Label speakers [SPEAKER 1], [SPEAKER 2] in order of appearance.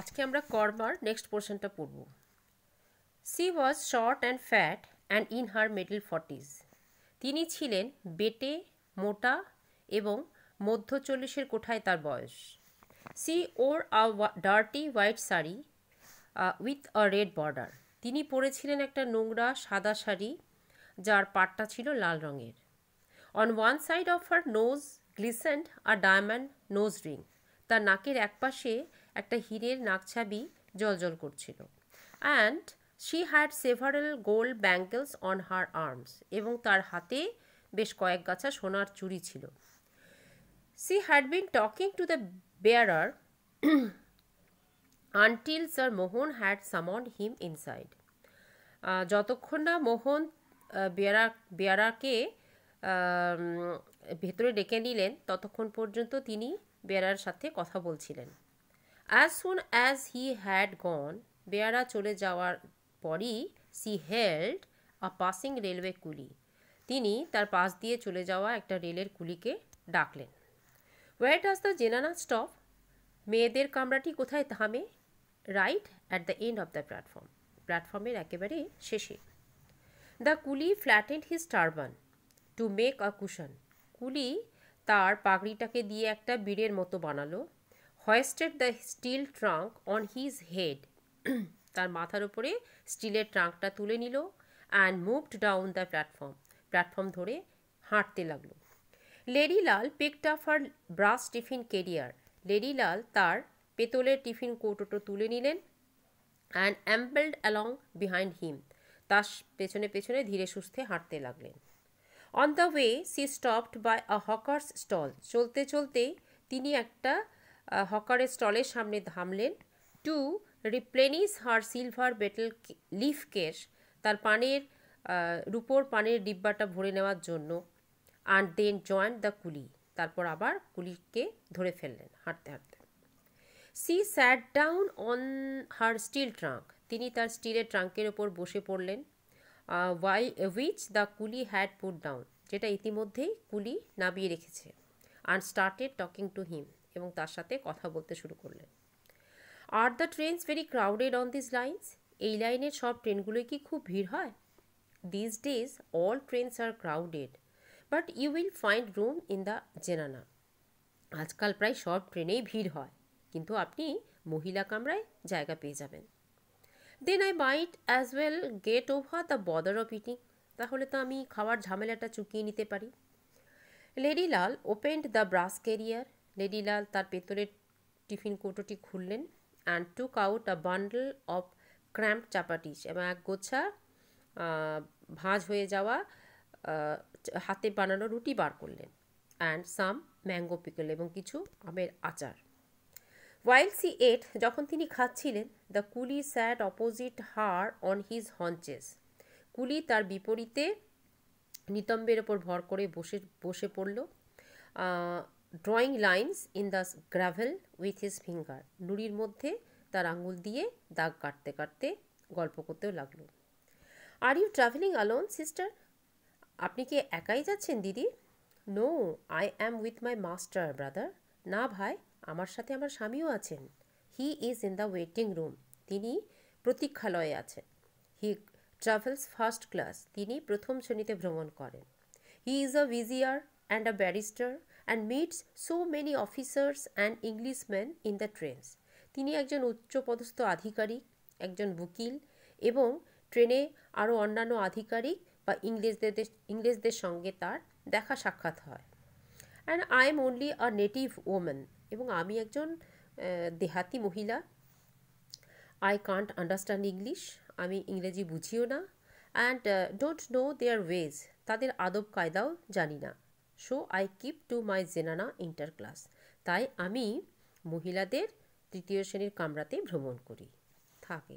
[SPEAKER 1] আজকে আমরা কর্মার নেক্সট পোর্শনটা পড়ব she was short and fat and in her middle forties তিনি ছিলেন বেটে মোটা এবং মধ্য চল্লিশের কোঠায় তার বয়স she wore a dirty white sari with a red border তিনি পরেছিলেন একটা নোংরা সাদা শাড়ি যার পাটটা ছিল লাল রঙের on one side of her nose glistened a diamond nose ring তার নাকের একপাশে একটা হীরের নাকছাবি জলজল করছিল and she had several gold bangles on her arms এবং তার হাতে বেশ কয়েক গাছা সোনার চুরি ছিল she had been talking to the bearer until Sir Mohan had summon him inside যতক্ষণ না মোহন বেয়ারা বেয়ারাকে ভেতরে ডেকে নিলেন ততক্ষণ পর্যন্ত তিনি বেয়ারার সাথে কথা বলছিলেন as soon as he had gone বেয়ারা চলে যাওয়ার পরই she hailed a passing railway coolie তিনি তার পাশ দিয়ে চলে যাওয়া একটা রেলের কুলিকে ডাকলেন ওয়ার ডাজ দ্য জেনানা স্টপ মেয়েদের কামরাটি কোথায় থামে right at the end of the platform প্ল্যাটফর্মের একেবারে শেষে দ্য কুলি flattened his turban to make a cushion কুলি তার পাগড়িটাকে দিয়ে একটা বীরের মতো বানালো হয়েস্টেড the still trunk on his head তার মাথার উপরে স্টিলের ট্রাঙ্কটা তুলে নিল and moved down the platform platform ধরে হাঁটতে লাগলো লেডিলাল পিকড আপ হার ব্রাস টিফিন কেরিয়ার লেডিলাল তার পেতলের টিফিন কোটোটো তুলে নিলেন অ্যান্ড অ্যাম্পেলড অ্যালং বিহাইন্ড হিম তার পেছনে পেছনে ধীরে সুস্থে হাঁটতে লাগলেন on the way C stopped by a hawkers stall চলতে চলতে তিনি একটা হকারের স্টলের সামনে ধামলেন টু রিপ্লেনিস হার সিলভার বেটেল লিফ কেস তার পানের রুপোর পানের ডিব্বাটা ভরে নেওয়ার জন্য অ্যান্ড দেন জয়েন দ্য কুলি তারপর আবার কুলিকে ধরে ফেললেন হাঁটতে হাঁটতে she sat down on her steel trunk তিনি তার স্টিলের ট্রাঙ্কের ওপর বসে পড়লেন why which the coolie had put down যেটা ইতিমধ্যেই কুলি নামিয়ে রেখেছে আর স্টার্টেড টকিং টু হিম এবং তার সাথে কথা বলতে শুরু করলেন are the trains very crowded on this lines এই লাইনের সব ট্রেনগুলোই কি খুব ভিড় হয় this days all trains are crowded but you will find room in the zenana আজকাল প্রায় সব ট্রেনেই ভিড় হয় কিন্তু আপনি মহিলা কামরায় জায়গা পেয়ে যাবেন then I might as well gate over the bother of eating তাহলে তো আমি খাওয়ার ঝামেলাটা চুকিয়ে নিতে পারি lady Lal opened the brass career লেডিলাল তার পেতলের টিফিন কৌটোটি খুললেন and took out a bundle of cramp চাপাটিস এবং এক গোছা ভাঁজ হয়ে যাওয়া হাতে বানানো রুটি বার করলেন অ্যান্ড সাম ম্যাঙ্গো পিকল এবং কিছু আমের আচার ওয়াইল সি এট যখন তিনি খাচ্ছিলেন the coolie sat opposite her on his haunches কুলি তার বিপরীতে নিতম্বের ওপর ভর করে বসে বসে পড়ল drawing lines in the gravel with his finger নুড়ির মধ্যে তার আঙুল দিয়ে দাগ কাটতে কাটতে গল্প করতেও লাগলো are you travelling alone sister আপনি কি একাই যাচ্ছেন দিদি no I am with my master brother না ভাই আমার সাথে আমার স্বামীও আছেন he is in the waiting room তিনি প্রতীক্ষালয়ে আছেন হি ট্রাভেলস ফার্স্ট ক্লাস তিনি প্রথম শ্রেণীতে ভ্রমণ করেন he is a vizier and a barrister and meets so many officers and Englishmen in the trains তিনি একজন উচ্চপদস্থ আধিকারিক একজন বুকিল এবং ট্রেনে আরও অন্যান্য আধিকারিক বা ইংরেজদের ইংরেজদের সঙ্গে তার দেখা সাক্ষাৎ হয় and I am only a native woman এবং আমি একজন দেহাতি মহিলা আই কান্ট আন্ডারস্ট্যান্ড ইংলিশ আমি ইংরেজি বুঝিও না and don't know their ways তাদের আদব কায়দাও জানি না so I keep to my zenana inter class তাই আমি মহিলাদের তৃতীয় শ্রেণীর কামরাতেই ভ্রমণ করি থাকে